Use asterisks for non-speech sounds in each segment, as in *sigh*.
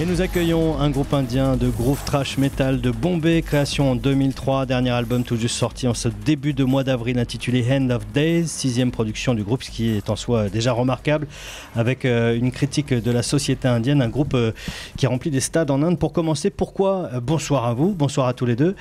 Et nous accueillons un groupe indien de groove trash metal de Bombay, création en 2003, dernier album tout juste sorti en ce début de mois d'avril intitulé Hand of Days, sixième production du groupe, ce qui est en soi déjà remarquable, avec euh, une critique de la société indienne, un groupe euh, qui remplit des stades en Inde. Pour commencer, pourquoi euh, Bonsoir à vous, bonsoir à tous les deux.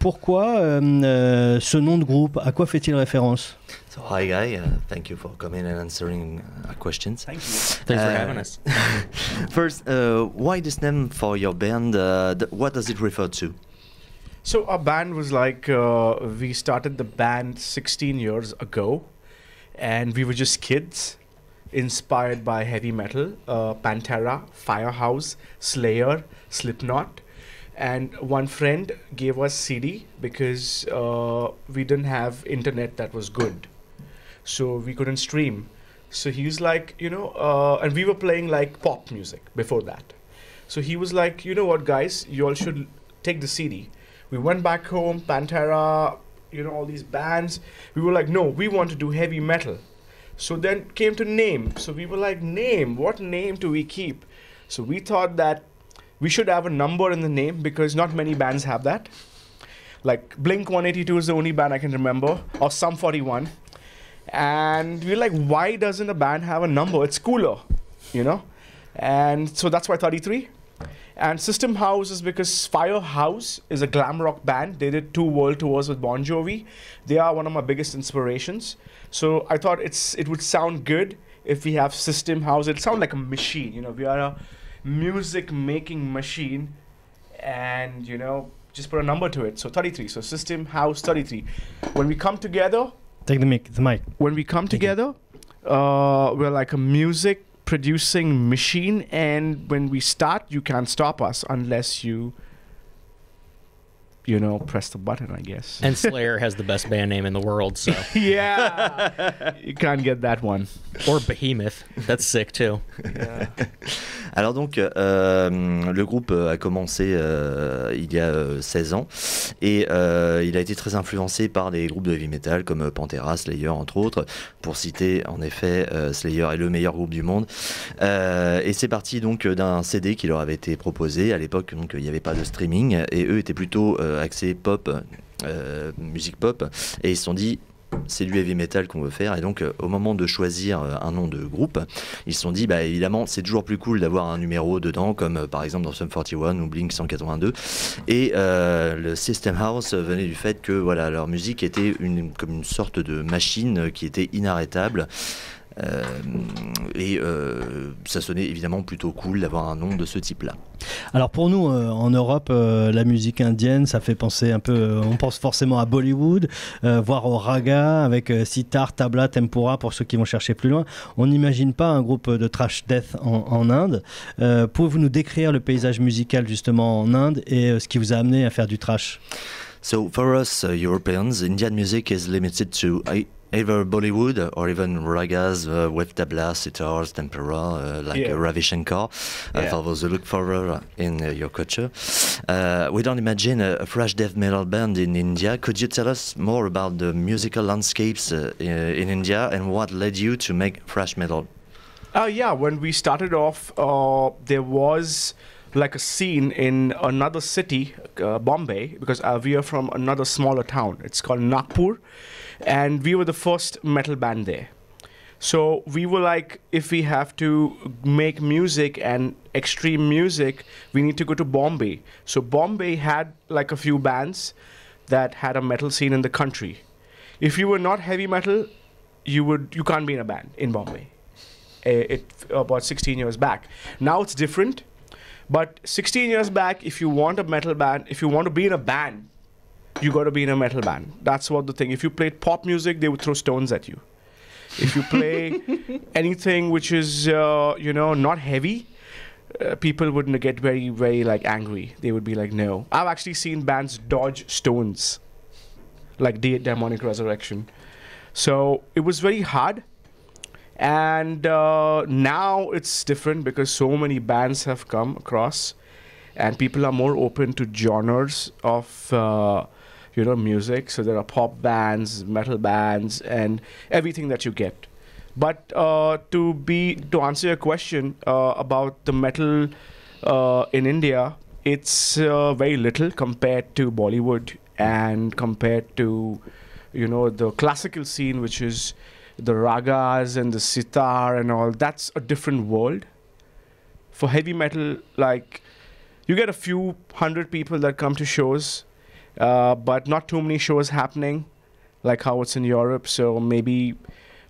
pourquoi ce nom de groupe À quoi fait-il référence So hi guy, uh, thank you for coming and answering uh, our questions. Thank you. Thanks uh, for having us. Uh, *laughs* first, uh, why this name for your band? Uh, what does it refer to? So our band was like we started the band 16 years ago, and we were just kids, inspired by heavy metal, Pantera, Firehouse, Slayer, Slipknot and one friend gave us cd because uh, we didn't have internet that was good so we couldn't stream. So he was like, you know, uh, and we were playing like pop music before that. So he was like, you know what, guys, you all should take the CD. We went back home, Pantera, you know, all these bands. We were like, no, we want to do heavy metal. So then came to name. So we were like, name, what name do we keep? So we thought that we should have a number in the name because not many bands have that. Like Blink 182 is the only band I can remember, or Sum 41. And we're like, why doesn't a band have a number? It's cooler, you know? And so that's why 33. And System House is because Firehouse is a glam rock band. They did two world tours with Bon Jovi. They are one of my biggest inspirations. So I thought it's it would sound good if we have System House. it sound like a machine. You know, we are a music making machine, and you know, just put a number to it. So 33. So System House 33. When we come together, Take the mic. The mic. When we come Take together, uh, we're like a music producing machine, and when we start, you can't stop us unless you, you know, press the button. I guess. And Slayer has the best band name in the world, so *laughs* yeah, you can't get that one. Or Behemoth. That's sick too. Yeah. Alors donc, euh, le groupe euh, a commencé euh, il y a 16 ans et il a été très influencé par des groupes de heavy metal comme Pantera, Slayer entre autres. Pour citer en effet, Slayer est le meilleur groupe du monde. et c'est parti donc d'un CD qui leur avait été proposé. À l'époque, donc il n'y avait pas de streaming et eux étaient plutôt axés pop. musique pop et ils se sont dit c'est du heavy metal qu'on veut faire. Et donc, euh, au moment de choisir euh, un nom de groupe, ils se sont dit, bah, évidemment, c'est toujours plus cool d'avoir un numéro dedans, comme euh, par exemple dans Sum 41 ou Blink 182. Et le System House venait du fait que voilà, leur musique était une, comme une sorte de machine qui était inarrêtable. Euh, et euh, ça sonnait évidemment plutôt cool d'avoir un nom de ce type-là. Alors pour nous, euh, en Europe, la musique indienne, ça fait penser un peu, on pense forcément à Bollywood, voire au raga, avec sitar, tabla, tempura, pour ceux qui vont chercher plus loin. On n'imagine pas un groupe de trash death en, en Inde. Pouvez-vous nous décrire le paysage musical justement en Inde et ce qui vous a amené à faire du trash So for us uh, Europeans, Indian music is limited to either Bollywood or even ragas uh, with tabla, sitars, tempera, uh, like yeah. Ravi Shankar, uh, yeah. for those who look forward uh, in uh, your culture. Uh, we don't imagine a, a, fresh death metal band in India. Could you tell us more about the musical landscapes in India and what led you to make fresh metal? yeah, when we started off, there was like a scene in another city, uh, Bombay, because uh, we are from another smaller town. It's called Nagpur, and we were the first metal band there. So we were like, if we have to make music and extreme music, we need to go to Bombay. So Bombay had like a few bands that had a metal scene in the country. If you were not heavy metal, you would you can't be in a band in Bombay. It, eh, it about 16 years back. Now it's different but 16 years back, if you want a metal band, if you want to be in a band, you got to be in a metal band. That's what the thing. If you played pop music, they would throw stones at you. If you play *laughs* anything which is uh, you know not heavy, uh, people would not get very very like angry. They would be like, no. I've actually seen bands dodge stones, like De- demonic resurrection. So it was very hard and uh, now it's different because so many bands have come across and people are more open to genres of uh, you know music so there are pop bands metal bands and everything that you get but uh, to be to answer your question uh, about the metal uh, in india it's uh, very little compared to bollywood and compared to you know the classical scene which is the ragas and the sitar and all that's a different world for heavy metal like you get a few hundred people that come to shows uh, but not too many shows happening like how it's in europe so maybe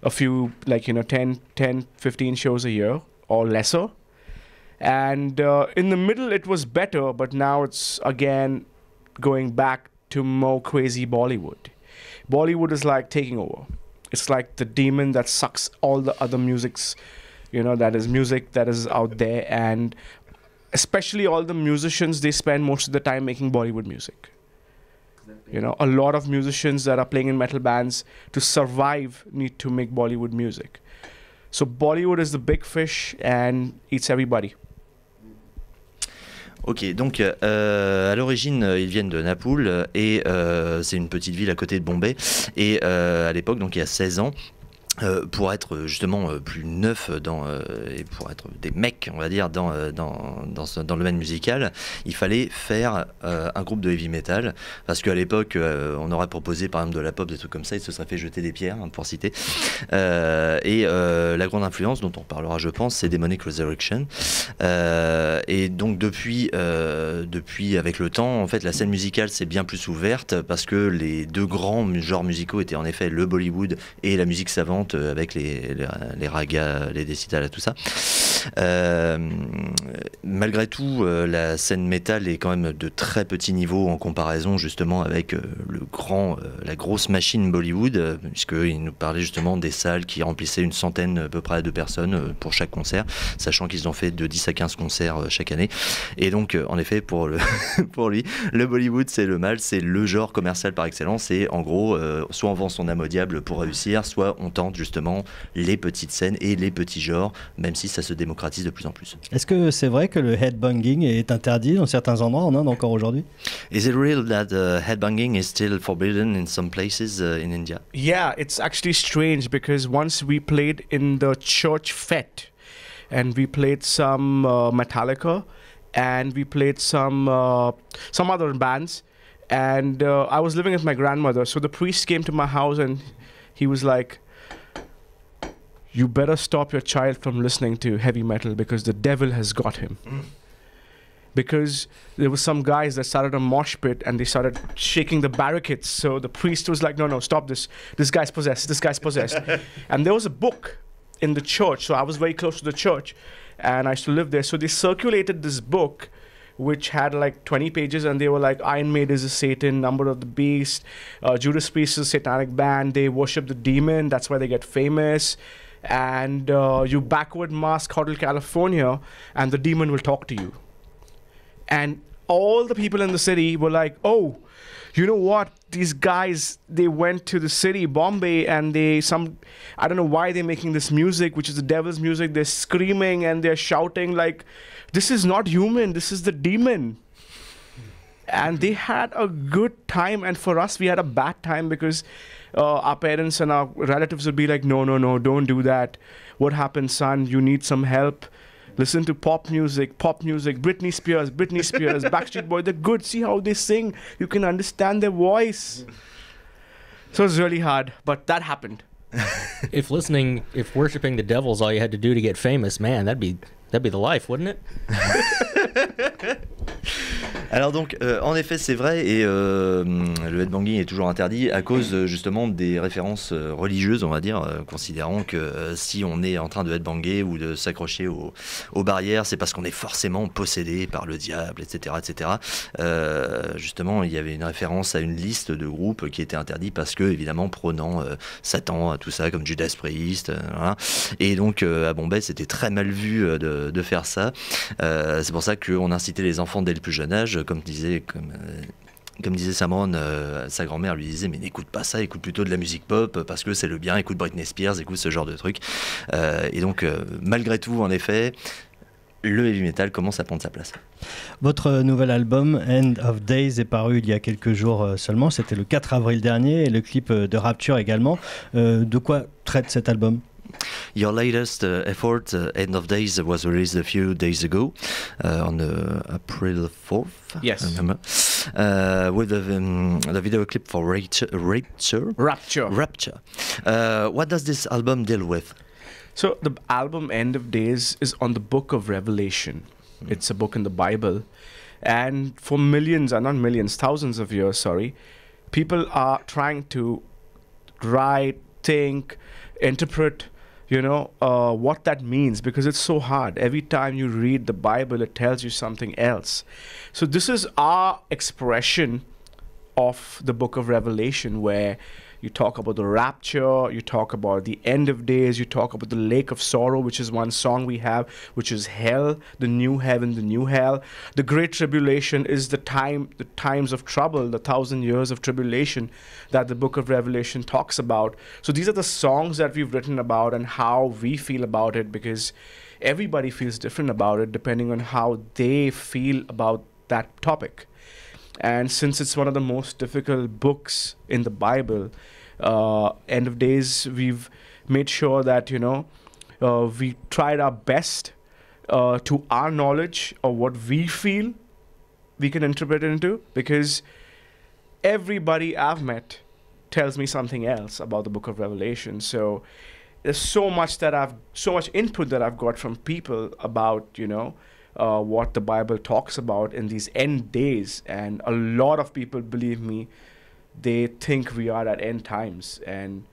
a few like you know 10 10 15 shows a year or lesser and uh, in the middle it was better but now it's again going back to more crazy bollywood bollywood is like taking over it's like the demon that sucks all the other musics you know that is music that is out there and especially all the musicians they spend most of the time making bollywood music you know a lot of musicians that are playing in metal bands to survive need to make bollywood music so bollywood is the big fish and eats everybody Ok, donc euh, à l'origine, euh, ils viennent de Napoule euh, et euh, c'est une petite ville à côté de Bombay. Et euh, à l'époque, donc il y a 16 ans, euh, pour être euh, justement euh, plus neuf dans, et pour être des mecs, on va dire, dans, dans, le domaine musical, il fallait faire un groupe de heavy metal. Parce qu'à l'époque, on aurait proposé par exemple de la pop, des trucs comme ça, il se serait fait jeter des pierres, hein, pour citer. et la grande influence dont on parlera, je pense, c'est Demonic Resurrection. et donc, depuis, depuis, avec le temps, en fait, la scène musicale s'est bien plus ouverte parce que les deux grands genres musicaux étaient en effet le Bollywood et la musique savante euh, avec les, les ragas, les décidales, tout ça. Euh, malgré tout, euh, la scène métal est quand même de très petit niveau en comparaison justement avec euh, le grand, la grosse machine Bollywood, puisqu'il nous parlait justement des salles qui remplissaient une centaine à peu près de personnes pour chaque concert, sachant qu'ils ont fait de 10 à 15 concerts chaque année. Et donc, en effet, *laughs* pour, lui, le Bollywood, c'est le mal, c'est le genre commercial par excellence. Et en gros, soit on vend son âme au diable pour réussir, soit on tente justement les petites scènes et les petits genres, même si ça se démontre démocratise de plus en plus. Est-ce que c'est vrai que le headbanging est interdit dans certains endroits en Inde encore aujourd'hui? Is it real that uh, headbanging is still forbidden in some places uh, in India? Yeah, it's actually strange because once we played in the church fete and we played some uh, Metallica and we played some uh, some other bands and uh, I was living with my grandmother so the priest came to my house and he was like you better stop your child from listening to heavy metal because the devil has got him. Because there were some guys that started a mosh pit and they started shaking the barricades. So the priest was like, no, no, stop this. This guy's possessed. This guy's possessed. *laughs* and there was a book in the church. So I was very close to the church and I used to live there. So they circulated this book which had like 20 pages and they were like iron maid is a satan number of the beast uh, judas priest is a satanic band they worship the demon that's why they get famous and uh, you backward mask Hotel California, and the demon will talk to you. And all the people in the city were like, oh, you know what? These guys, they went to the city, Bombay, and they, some, I don't know why they're making this music, which is the devil's music. They're screaming and they're shouting, like, this is not human, this is the demon and they had a good time and for us we had a bad time because uh, our parents and our relatives would be like, no, no, no, don't do that. What happened, son? You need some help. Listen to pop music, pop music, Britney Spears, Britney Spears, *laughs* Backstreet Boy. They're good. See how they sing. You can understand their voice. So it's really hard, but that happened. *laughs* if listening, if worshiping the devil is all you had to do to get famous, man, that'd be that'd be the life, wouldn't it? *laughs* Alors donc, euh, en effet, c'est vrai, et euh, le headbanging est toujours interdit à cause euh, justement des références euh, religieuses, on va dire, considérant que si on est en train de headbanger ou de s'accrocher aux, aux, barrières, c'est parce qu'on est forcément possédé par le diable, etc. etc. justement, il y avait une référence à une liste de groupes qui étaient interdits parce que, évidemment, prônant Satan, tout ça, comme Judas Priest, voilà. et donc à Bombay, c'était très mal vu de, de faire ça. c'est pour ça qu'on incitait les enfants dès le plus jeune âge comme disait, comme, euh, comme disait Samron, euh, sa grand-mère lui disait mais n'écoute pas ça, écoute plutôt de la musique pop parce que c'est le bien, écoute Britney Spears, écoute ce genre de truc. Euh, et donc malgré tout, en effet, le heavy metal commence à prendre sa place. Votre nouvel album End of Days est paru il y a quelques jours seulement, c'était le 4 avril dernier, et le clip de Rapture également. de quoi traite cet album Your latest uh, effort, uh, End of Days, was released a few days ago uh, on April 4th. Yes. I remember. with the, um, the video clip for Rapture. Rapture. Rapture. what does this album deal with? So the album End of Days is on the book of Revelation. Mm. It's a book in the Bible. And for millions, and not millions, thousands of years, sorry, people are trying to write, think, interpret you know uh, what that means because it's so hard every time you read the bible it tells you something else so this is our expression of the book of revelation where you talk about the rapture, you talk about the end of days, you talk about the lake of sorrow, which is one song we have, which is hell, the new heaven, the new hell. The great tribulation is the time, the times of trouble, the thousand years of tribulation that the book of Revelation talks about. So these are the songs that we've written about and how we feel about it because everybody feels different about it depending on how they feel about that topic. And since it's one of the most difficult books in the Bible, uh, end of days, we've made sure that, you know, uh, we tried our best uh, to our knowledge of what we feel we can interpret it into because everybody I've met tells me something else about the book of Revelation. So there's so much that I've, so much input that I've got from people about, you know, uh, what the Bible talks about in these end days. And a lot of people, believe me, they think we are at end times. And,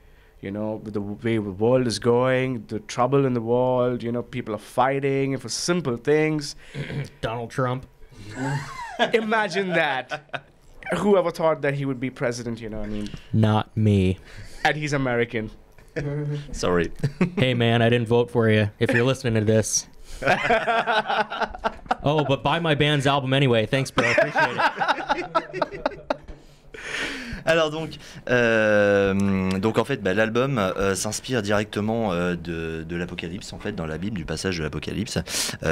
you know, the way the world is going, the trouble in the world, you know, people are fighting for simple things. *coughs* Donald Trump. *laughs* Imagine that. Whoever thought that he would be president, you know, I mean. Not me. And he's American. Sorry. hey, man, I didn't vote for you. If you're listening to this, *laughs* oh, but buy my band's album anyway. Thanks, bro. Appreciate it. *laughs* Alors donc, euh, donc en fait, bah, l'album euh, s'inspire directement euh, de, l'Apocalypse, en fait, dans la Bible, du passage de l'Apocalypse,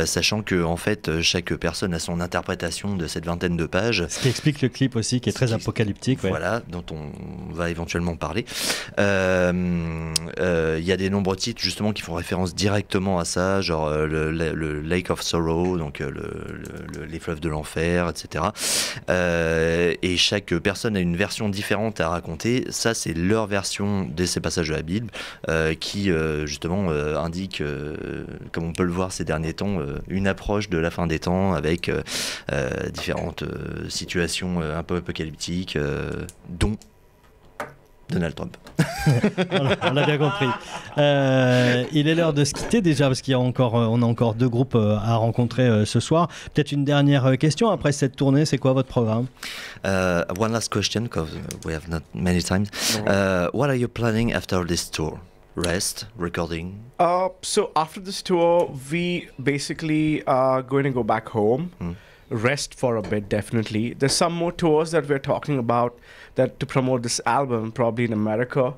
sachant que en fait, chaque personne a son interprétation de cette vingtaine de pages. Ce qui explique le clip aussi, qui est très apocalyptique. Voilà, dont on va éventuellement parler. Il y a des nombreux titres justement qui font référence directement à ça, genre le, Lake of Sorrow, donc les fleuves de l'enfer, etc. et chaque personne a une version différente à raconter. Ça, c'est leur version de ces passages de la Bible euh, qui, euh, justement, euh, indique, comme on peut le voir ces derniers temps, une approche de la fin des temps avec différentes situations un peu apocalyptiques, dont Donald Trump. *laughs* on l'a bien compris. Euh, il est l'heure de se quitter déjà parce qu'il y a encore, euh, on a encore deux groupes euh, à rencontrer euh, ce soir. Peut-être une dernière question après cette tournée. C'est quoi votre programme? Uh, one last question because we have not many times. Uh, what are you planning after this tour? Rest, recording. Uh, so after this tour, we basically are going to go back home. Hmm. rest for a bit definitely there's some more tours that we're talking about that to promote this album probably in america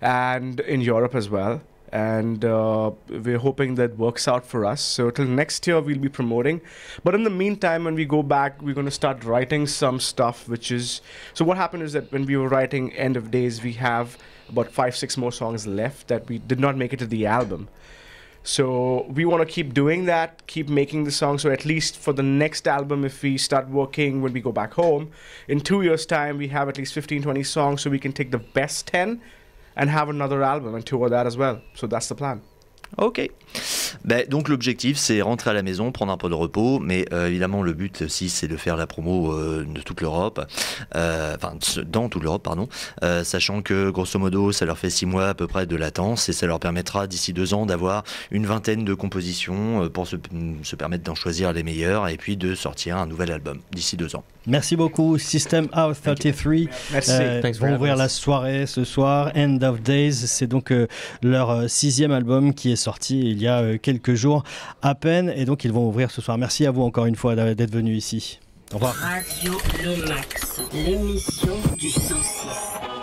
and in europe as well and uh, we're hoping that works out for us so till next year we'll be promoting but in the meantime when we go back we're going to start writing some stuff which is so what happened is that when we were writing end of days we have about five six more songs left that we did not make it to the album so we want to keep doing that, keep making the song. So at least for the next album, if we start working when we go back home, in two years' time, we have at least 15, 20 songs so we can take the best 10 and have another album and tour that as well. So that's the plan. Okay. Ben, donc l'objectif, c'est rentrer à la maison, prendre un peu de repos, mais euh, évidemment le but aussi, euh, c'est de faire la promo euh, de toute l'Europe, enfin dans toute l'Europe, pardon, sachant que grosso modo, ça leur fait six mois à peu près de latence et ça leur permettra d'ici deux ans d'avoir une vingtaine de compositions pour mm, se, permettre d'en choisir les meilleures et puis de sortir un nouvel album d'ici deux ans. Merci beaucoup, System Out 33. Merci. Euh, pour la soirée ce soir, End of Days. C'est donc leur sixième album qui est sorti il y a quelques jours à peine. Et donc, ils vont ouvrir ce soir. Merci à vous encore une fois d'être venu ici. Au revoir. Radio Le l'émission du 106.